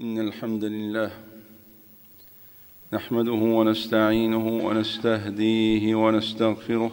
إن الحمد لله نحمده ونستعينه ونستهديه ونستغفره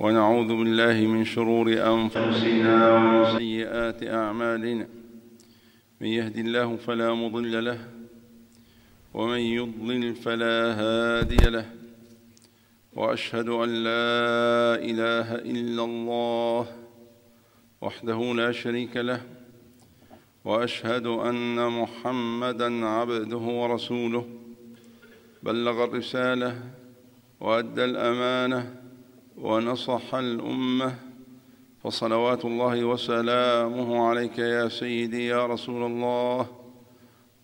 ونعوذ بالله من شرور أنفسنا ومن سيئات أعمالنا من يهد الله فلا مضل له ومن يضلل فلا هادي له وأشهد أن لا إله إلا الله وحده لا شريك له واشهد ان محمدا عبده ورسوله بلغ الرساله وادى الامانه ونصح الامه فصلوات الله وسلامه عليك يا سيدي يا رسول الله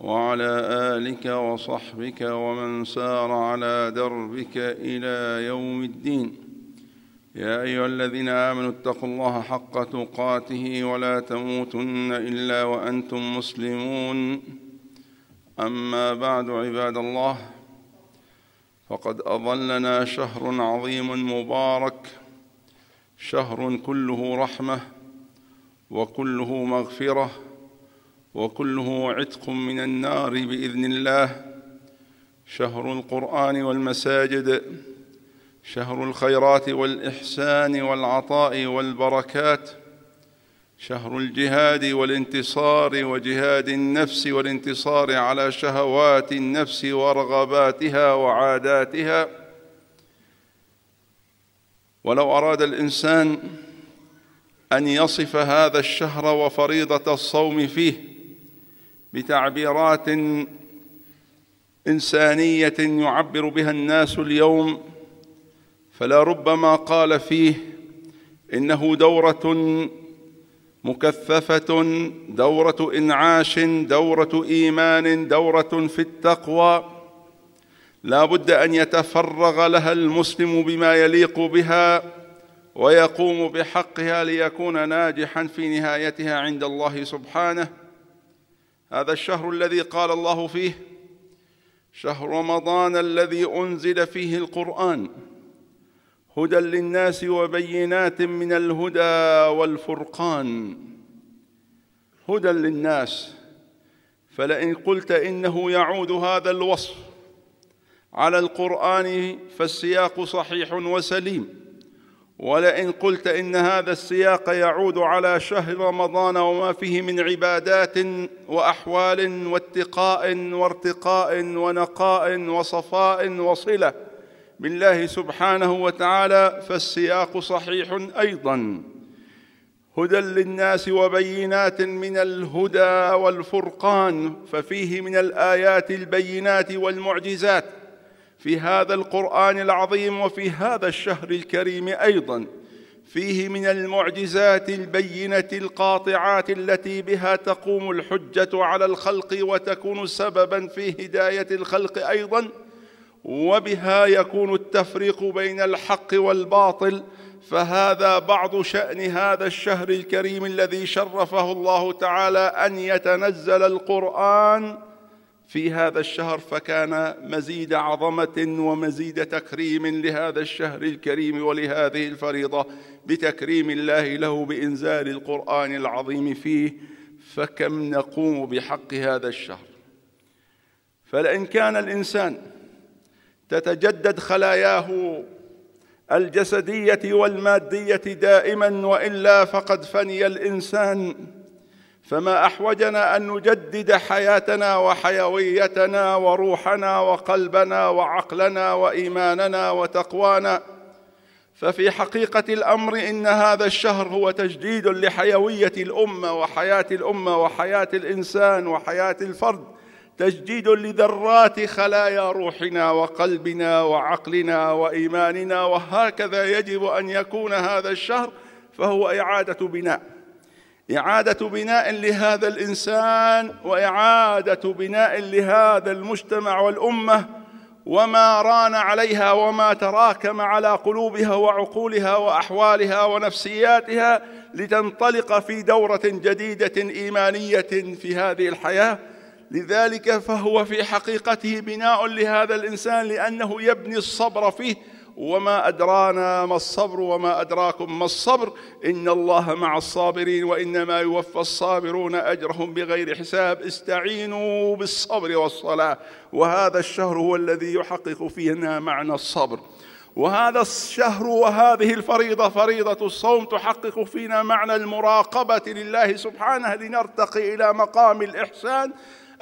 وعلى الك وصحبك ومن سار على دربك الى يوم الدين يا ايها الذين امنوا اتقوا الله حق تقاته ولا تموتن الا وانتم مسلمون اما بعد عباد الله فقد اظلنا شهر عظيم مبارك شهر كله رحمه وكله مغفره وكله عتق من النار باذن الله شهر القران والمساجد شهر الخيرات والاحسان والعطاء والبركات شهر الجهاد والانتصار وجهاد النفس والانتصار على شهوات النفس ورغباتها وعاداتها ولو اراد الانسان ان يصف هذا الشهر وفريضه الصوم فيه بتعبيرات انسانيه يعبر بها الناس اليوم فلربما قال فيه انه دوره مكثفه دوره انعاش دوره ايمان دوره في التقوى لا بد ان يتفرغ لها المسلم بما يليق بها ويقوم بحقها ليكون ناجحا في نهايتها عند الله سبحانه هذا الشهر الذي قال الله فيه شهر رمضان الذي انزل فيه القران هدى للناس وبينات من الهدى والفرقان هدى للناس فلئن قلت انه يعود هذا الوصف على القران فالسياق صحيح وسليم ولئن قلت ان هذا السياق يعود على شهر رمضان وما فيه من عبادات واحوال واتقاء وارتقاء ونقاء وصفاء وصله بالله سبحانه وتعالى فالسياق صحيح ايضا هدى للناس وبينات من الهدى والفرقان ففيه من الايات البينات والمعجزات في هذا القران العظيم وفي هذا الشهر الكريم ايضا فيه من المعجزات البينه القاطعات التي بها تقوم الحجه على الخلق وتكون سببا في هدايه الخلق ايضا وبها يكون التفريق بين الحق والباطل فهذا بعض شأن هذا الشهر الكريم الذي شرفه الله تعالى أن يتنزل القرآن في هذا الشهر فكان مزيد عظمة ومزيد تكريم لهذا الشهر الكريم ولهذه الفريضة بتكريم الله له بإنزال القرآن العظيم فيه فكم نقوم بحق هذا الشهر فلئن كان الإنسان تتجدد خلاياه الجسديه والماديه دائما والا فقد فني الانسان فما احوجنا ان نجدد حياتنا وحيويتنا وروحنا وقلبنا وعقلنا وايماننا وتقوانا ففي حقيقه الامر ان هذا الشهر هو تجديد لحيويه الامه وحياه الامه وحياه الانسان وحياه الفرد تجديد لذرات خلايا روحنا وقلبنا وعقلنا وايماننا وهكذا يجب ان يكون هذا الشهر فهو اعاده بناء اعاده بناء لهذا الانسان واعاده بناء لهذا المجتمع والامه وما ران عليها وما تراكم على قلوبها وعقولها واحوالها ونفسياتها لتنطلق في دوره جديده ايمانيه في هذه الحياه لذلك فهو في حقيقته بناء لهذا الإنسان لأنه يبني الصبر فيه وما أدرانا ما الصبر وما أدراكم ما الصبر إن الله مع الصابرين وإنما يوفى الصابرون أجرهم بغير حساب استعينوا بالصبر والصلاة وهذا الشهر هو الذي يحقق فينا معنى الصبر وهذا الشهر وهذه الفريضة فريضة الصوم تحقق فينا معنى المراقبة لله سبحانه لنرتقي إلى مقام الإحسان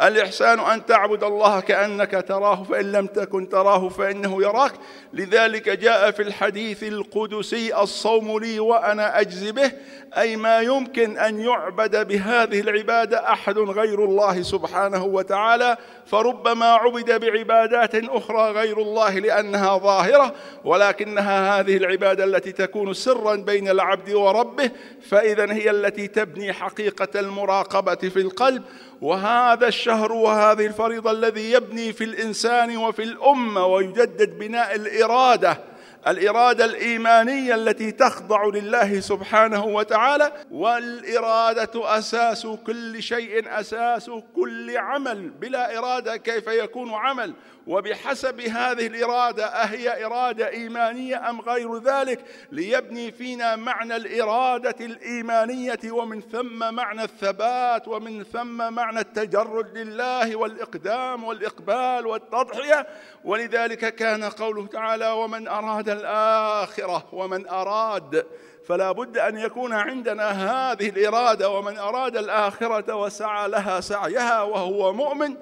الإحسان أن تعبد الله كأنك تراه فإن لم تكن تراه فإنه يراك لذلك جاء في الحديث القدسي الصوم لي وأنا أجزي به أي ما يمكن أن يعبد بهذه العبادة أحد غير الله سبحانه وتعالى فربما عبد بعبادات أخرى غير الله لأنها ظاهرة ولكنها هذه العبادة التي تكون سرا بين العبد وربه فإذا هي التي تبني حقيقة المراقبة في القلب وهذا الشيء الشهر وهذه الفريضة الذي يبني في الإنسان وفي الأمة ويجدد بناء الإرادة الاراده الايمانيه التي تخضع لله سبحانه وتعالى والاراده اساس كل شيء اساس كل عمل بلا اراده كيف يكون عمل وبحسب هذه الاراده اهي اراده ايمانيه ام غير ذلك ليبني فينا معنى الاراده الايمانيه ومن ثم معنى الثبات ومن ثم معنى التجرد لله والاقدام والاقبال والتضحيه ولذلك كان قوله تعالى ومن اراد الآخرة ومن أراد فلا بد أن يكون عندنا هذه الإرادة ومن أراد الآخرة وسعى لها سعيها وهو مؤمن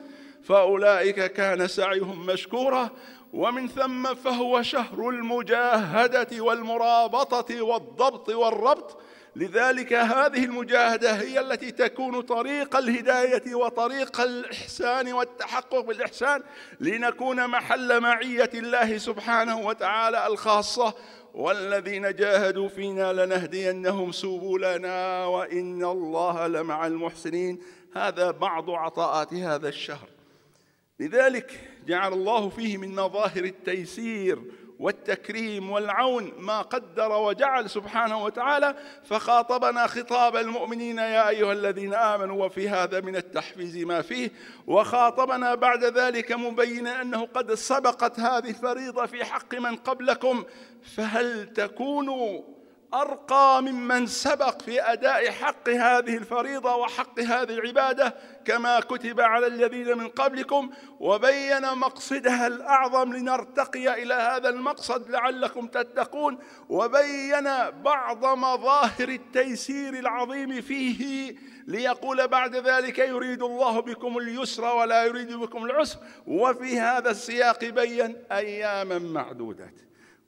فأولئك كان سعيهم مشكورا ومن ثم فهو شهر المجاهدة والمرابطة والضبط والربط لذلك هذه المجاهدة هي التي تكون طريق الهداية وطريق الإحسان والتحقق بالإحسان لنكون محل معية الله سبحانه وتعالى الخاصة والذين جاهدوا فينا لنهدينهم سبلنا وإن الله لمع المحسنين هذا بعض عطاءات هذا الشهر لذلك جعل الله فيه من مظاهر التيسير والتكريم والعون ما قدر وجعل سبحانه وتعالى فخاطبنا خطاب المؤمنين يا أيها الذين آمنوا وفي هذا من التحفيز ما فيه وخاطبنا بعد ذلك مبينا أنه قد سبقت هذه الفريضة في حق من قبلكم فهل تكونوا أرقى ممن سبق في أداء حق هذه الفريضة وحق هذه العبادة كما كتب على الذين من قبلكم وبين مقصدها الأعظم لنرتقي إلى هذا المقصد لعلكم تتقون وبين بعض مظاهر التيسير العظيم فيه ليقول بعد ذلك يريد الله بكم اليسر ولا يريد بكم العسر وفي هذا السياق بين أياما معدودة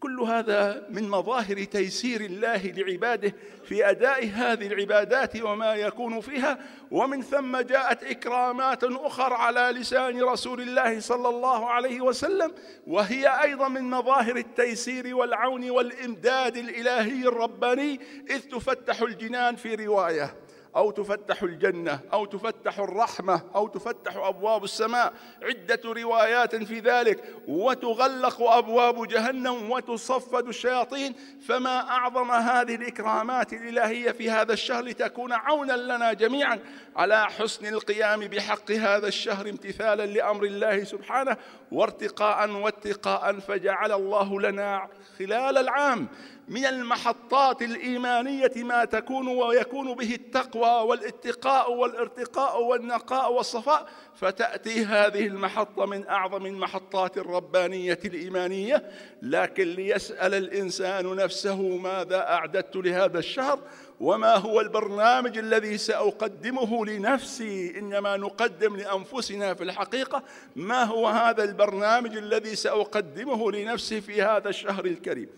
كل هذا من مظاهر تيسير الله لعباده في أداء هذه العبادات وما يكون فيها ومن ثم جاءت إكرامات أخر على لسان رسول الله صلى الله عليه وسلم وهي أيضا من مظاهر التيسير والعون والإمداد الإلهي الرباني إذ تفتح الجنان في رواية أو تفتح الجنة أو تفتح الرحمة أو تفتح أبواب السماء عدة روايات في ذلك وتغلق أبواب جهنم وتصفد الشياطين فما أعظم هذه الإكرامات الإلهية في هذا الشهر لتكون عونا لنا جميعا على حسن القيام بحق هذا الشهر امتثالا لأمر الله سبحانه وارتقاء واتقاء فجعل الله لنا خلال العام من المحطات الإيمانية ما تكون ويكون به التقوى والاتقاء والارتقاء والنقاء والصفاء فتأتي هذه المحطة من أعظم المحطات الربانية الإيمانية لكن ليسأل الإنسان نفسه ماذا أعددت لهذا الشهر وما هو البرنامج الذي سأقدمه لنفسي إنما نقدم لأنفسنا في الحقيقة ما هو هذا البرنامج الذي سأقدمه لنفسي في هذا الشهر الكريم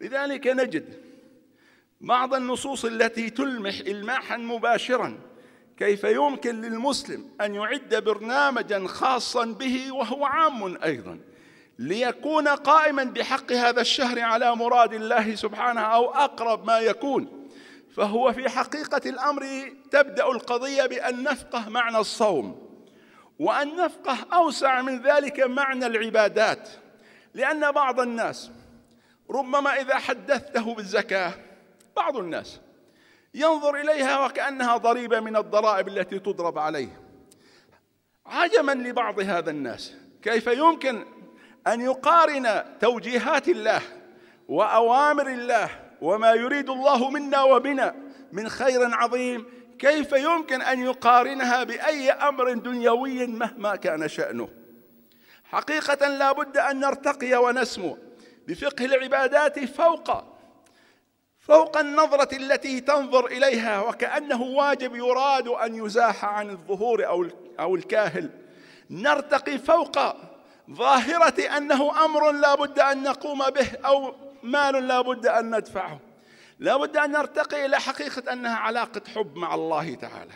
لذلك نجد بعض النصوص التي تلمح إلماحا مباشرا كيف يمكن للمسلم أن يعد برنامجا خاصا به وهو عام أيضا ليكون قائما بحق هذا الشهر على مراد الله سبحانه أو أقرب ما يكون فهو في حقيقة الأمر تبدأ القضية بأن نفقه معنى الصوم وأن نفقه أوسع من ذلك معنى العبادات لأن بعض الناس ربما إذا حدثته بالزكاة بعض الناس ينظر إليها وكأنها ضريبة من الضرائب التي تضرب عليه عجبا لبعض هذا الناس كيف يمكن أن يقارن توجيهات الله وأوامر الله وما يريد الله منا وبنا من خير عظيم كيف يمكن أن يقارنها بأي أمر دنيوي مهما كان شأنه حقيقة لا بد أن نرتقي ونسمو بفقه العبادات فوق فوق النظرة التي تنظر إليها وكأنه واجب يراد أن يزاح عن الظهور أو أو الكاهل نرتقي فوق ظاهرة أنه أمر لا بد أن نقوم به أو مال لا بد أن ندفعه لا بد أن نرتقي إلى حقيقة أنها علاقة حب مع الله تعالى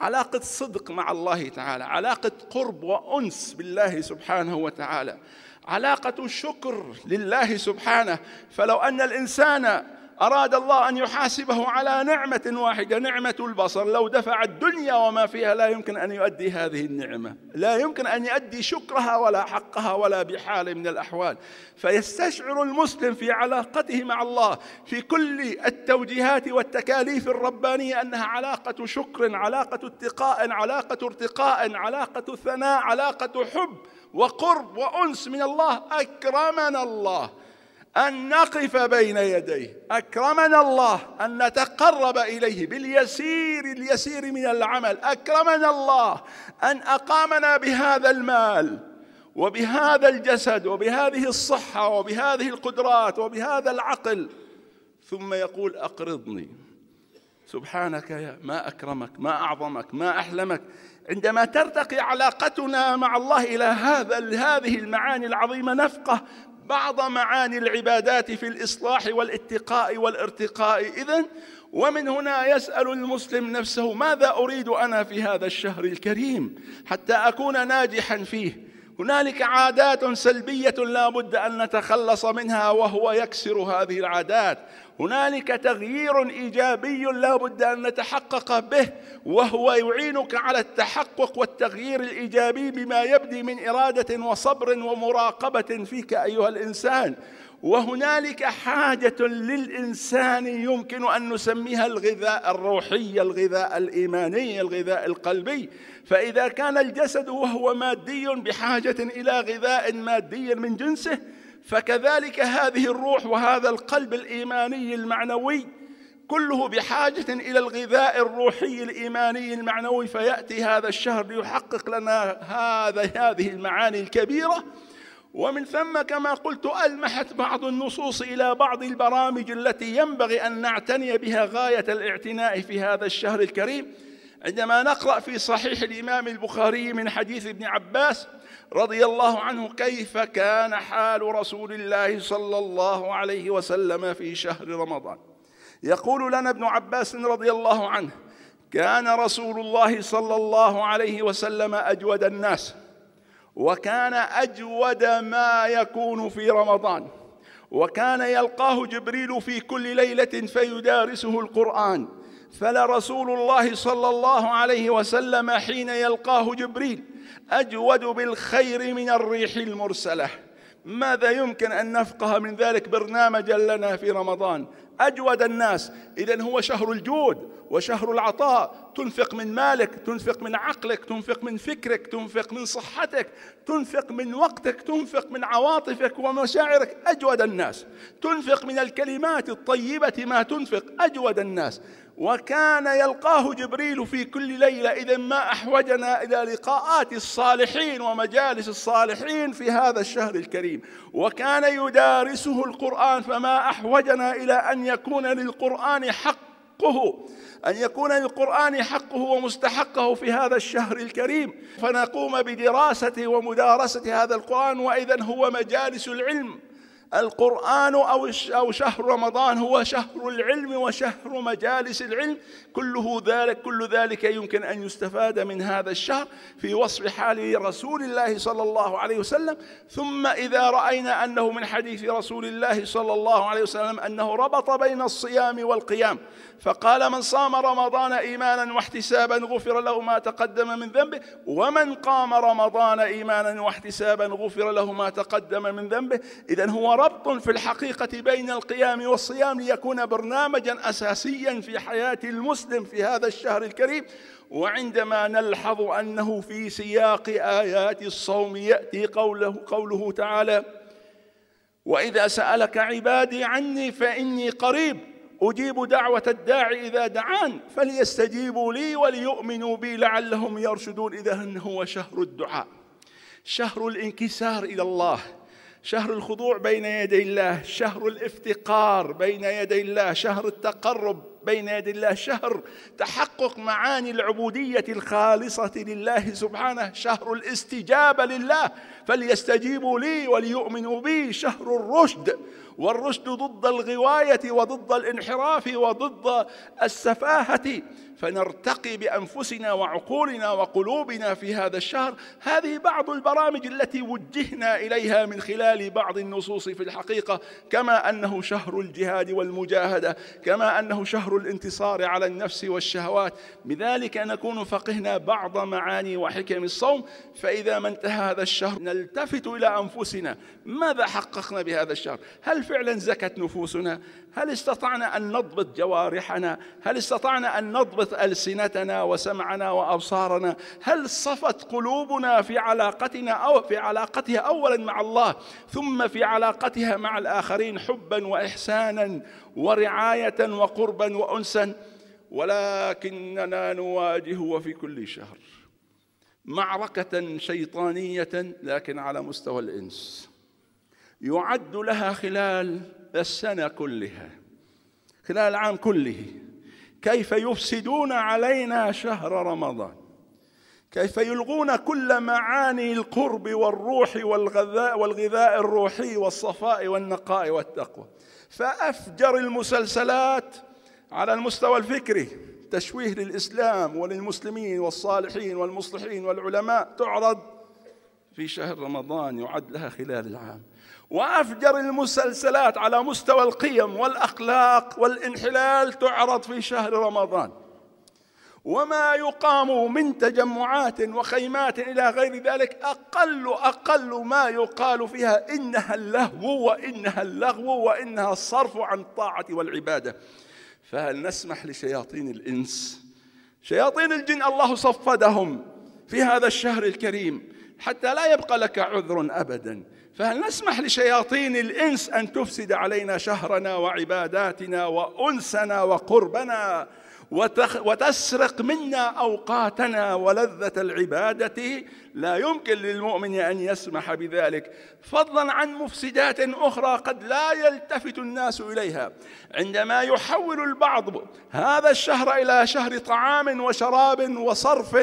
علاقة صدق مع الله تعالى علاقة قرب وأنس بالله سبحانه وتعالى علاقة شكر لله سبحانه فلو أن الإنسان أراد الله أن يحاسبه على نعمة واحدة نعمة البصر لو دفع الدنيا وما فيها لا يمكن أن يؤدي هذه النعمة لا يمكن أن يؤدي شكرها ولا حقها ولا بحال من الأحوال فيستشعر المسلم في علاقته مع الله في كل التوجيهات والتكاليف الربانية أنها علاقة شكر علاقة اتقاء علاقة ارتقاء علاقة ثناء علاقة حب وقرب وأنس من الله أكرمنا الله أن نقف بين يديه أكرمنا الله أن نتقرب إليه باليسير اليسير من العمل أكرمنا الله أن أقامنا بهذا المال وبهذا الجسد وبهذه الصحة وبهذه القدرات وبهذا العقل ثم يقول أقرضني سبحانك يا ما أكرمك ما أعظمك ما أحلمك عندما ترتقي علاقتنا مع الله إلى هذا هذه المعاني العظيمة نفقه بعض معاني العبادات في الإصلاح والاتقاء والارتقاء إذن ومن هنا يسأل المسلم نفسه ماذا أريد أنا في هذا الشهر الكريم حتى أكون ناجحا فيه هنالك عادات سلبية لا بد أن نتخلص منها وهو يكسر هذه العادات هنالك تغيير إيجابي لا بد أن نتحقق به وهو يعينك على التحقق والتغيير الإيجابي بما يبدي من إرادة وصبر ومراقبة فيك أيها الإنسان وهنالك حاجة للإنسان يمكن أن نسميها الغذاء الروحي الغذاء الإيماني الغذاء القلبي فإذا كان الجسد وهو مادي بحاجة إلى غذاء مادي من جنسه فكذلك هذه الروح وهذا القلب الإيماني المعنوي كله بحاجة إلى الغذاء الروحي الإيماني المعنوي فيأتي هذا الشهر ليحقق لنا هذا هذه المعاني الكبيرة ومن ثم كما قلت ألمحت بعض النصوص إلى بعض البرامج التي ينبغي أن نعتني بها غاية الاعتناء في هذا الشهر الكريم عندما نقرأ في صحيح الإمام البخاري من حديث ابن عباس رضي الله عنه كيف كان حال رسول الله صلى الله عليه وسلم في شهر رمضان يقول لنا ابن عباس رضي الله عنه كان رسول الله صلى الله عليه وسلم أجود الناس وكان أجود ما يكون في رمضان وكان يلقاه جبريل في كل ليلة فيدارسه القرآن فلرسول الله صلى الله عليه وسلم حين يلقاه جبريل أجود بالخير من الريح المرسله ماذا يمكن أن نفقه من ذلك برنامجا لنا في رمضان أجود الناس إذا هو شهر الجود وشهر العطاء تنفق من مالك تنفق من عقلك تنفق من فكرك تنفق من صحتك تنفق من وقتك تنفق من عواطفك ومشاعرك أجود الناس تنفق من الكلمات الطيبة ما تنفق أجود الناس وكان يلقاه جبريل في كل ليله اذا ما احوجنا الى لقاءات الصالحين ومجالس الصالحين في هذا الشهر الكريم وكان يدارسه القران فما احوجنا الى ان يكون للقران حقه ان يكون للقران حقه ومستحقه في هذا الشهر الكريم فنقوم بدراسه ومدارسه هذا القران واذا هو مجالس العلم القرآن أو أو شهر رمضان هو شهر العلم وشهر مجالس العلم كله ذلك كل ذلك يمكن أن يستفاد من هذا الشهر في وصف حال رسول الله صلى الله عليه وسلم ثم إذا رأينا أنه من حديث رسول الله صلى الله عليه وسلم أنه ربط بين الصيام والقيام فقال من صام رمضان إيمانا واحتسابا غفر له ما تقدم من ذنبه ومن قام رمضان إيمانا واحتسابا غفر له ما تقدم من ذنبه إذا هو ربط في الحقيقة بين القيام والصيام ليكون برنامجا أساسيا في حياة المسلم في هذا الشهر الكريم وعندما نلحظ أنه في سياق آيات الصوم يأتي قوله, قوله تعالى وإذا سألك عبادي عني فإني قريب أجيب دعوة الداعي إذا دعان فليستجيبوا لي وليؤمنوا بي لعلهم يرشدون إذا هو شهر الدعاء شهر الانكسار إلى الله شهر الخضوع بين يدي الله شهر الافتقار بين يدي الله شهر التقرب بين يدي الله شهر تحقق معاني العبودية الخالصة لله سبحانه شهر الاستجابة لله فليستجيبوا لي وليؤمنوا بي شهر الرشد والرشد ضد الغواية وضد الانحراف وضد السفاهة فنرتقي بأنفسنا وعقولنا وقلوبنا في هذا الشهر هذه بعض البرامج التي وجهنا إليها من خلال بعض النصوص في الحقيقة كما أنه شهر الجهاد والمجاهدة كما أنه شهر الانتصار على النفس والشهوات بذلك نكون فقهنا بعض معاني وحكم الصوم فإذا ما انتهى هذا الشهر نلتفت إلى أنفسنا ماذا حققنا بهذا الشهر هل فعلا زكت نفوسنا هل استطعنا أن نضبط جوارحنا هل استطعنا أن نضبط ألسنتنا وسمعنا وأبصارنا هل صفت قلوبنا في علاقتنا أو في علاقتها أولا مع الله ثم في علاقتها مع الآخرين حبا وإحسانا ورعاية وقربا وأنسا ولكننا نواجه في كل شهر معركة شيطانية لكن على مستوى الإنس يعد لها خلال السنة كلها خلال العام كله كيف يفسدون علينا شهر رمضان كيف يلغون كل معاني القرب والروح والغذاء والغذاء الروحي والصفاء والنقاء والتقوى فافجر المسلسلات على المستوى الفكري تشويه للاسلام وللمسلمين والصالحين والمصلحين والعلماء تعرض في شهر رمضان يعد لها خلال العام وافجر المسلسلات على مستوى القيم والاخلاق والانحلال تعرض في شهر رمضان وما يقام من تجمعات وخيمات إلى غير ذلك أقل أقل ما يقال فيها إنها اللهو وإنها اللغو وإنها الصرف عن الطاعة والعبادة فهل نسمح لشياطين الإنس شياطين الجن الله صفدهم في هذا الشهر الكريم حتى لا يبقى لك عذر أبدا فهل نسمح لشياطين الإنس أن تفسد علينا شهرنا وعباداتنا وأنسنا وقربنا وتسرق منا أوقاتنا ولذة العبادة لا يمكن للمؤمن أن يسمح بذلك فضلا عن مفسدات أخرى قد لا يلتفت الناس إليها عندما يحول البعض هذا الشهر إلى شهر طعام وشراب وصرف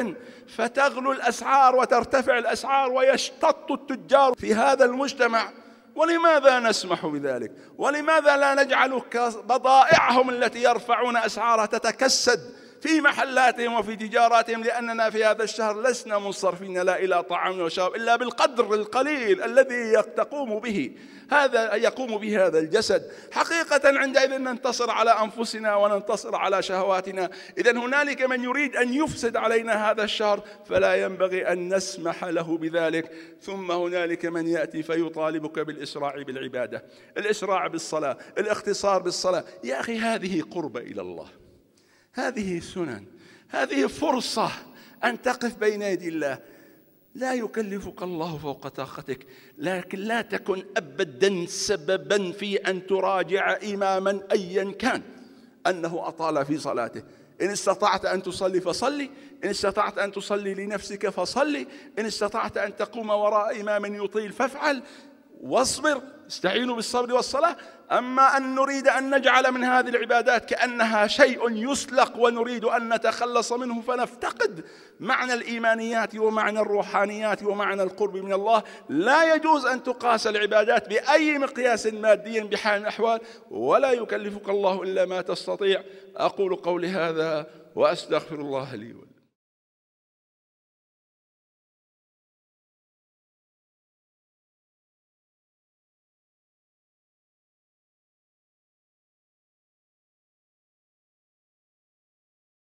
فتغلو الأسعار وترتفع الأسعار ويشتط التجار في هذا المجتمع ولماذا نسمح بذلك ولماذا لا نجعل بضائعهم التي يرفعون أسعارها تتكسد في محلاتهم وفي تجاراتهم لأننا في هذا الشهر لسنا منصرفين لا إلى طعام وشراب إلا بالقدر القليل الذي تقوم به هذا يقوم به هذا الجسد حقيقة عندئذ ننتصر على أنفسنا وننتصر على شهواتنا إذا هنالك من يريد أن يفسد علينا هذا الشهر فلا ينبغي أن نسمح له بذلك ثم هنالك من يأتي فيطالبك بالإسراع بالعبادة الإسراع بالصلاة الاختصار بالصلاة يا أخي هذه قربة إلى الله هذه سنن هذه فرصة أن تقف بين يدي الله لا يكلفك الله فوق طاقتك لكن لا تكن أبدا سببا في أن تراجع إماما أيا كان أنه أطال في صلاته إن استطعت أن تصلي فصلي إن استطعت أن تصلي لنفسك فصلي إن استطعت أن تقوم وراء إمام يطيل فافعل واصبر استعينوا بالصبر والصلاة أما أن نريد أن نجعل من هذه العبادات كأنها شيء يسلق ونريد أن نتخلص منه فنفتقد معنى الإيمانيات ومعنى الروحانيات ومعنى القرب من الله لا يجوز أن تقاس العبادات بأي مقياس مادي بحال من الأحوال ولا يكلفك الله إلا ما تستطيع أقول قولي هذا وأستغفر الله لي ولكم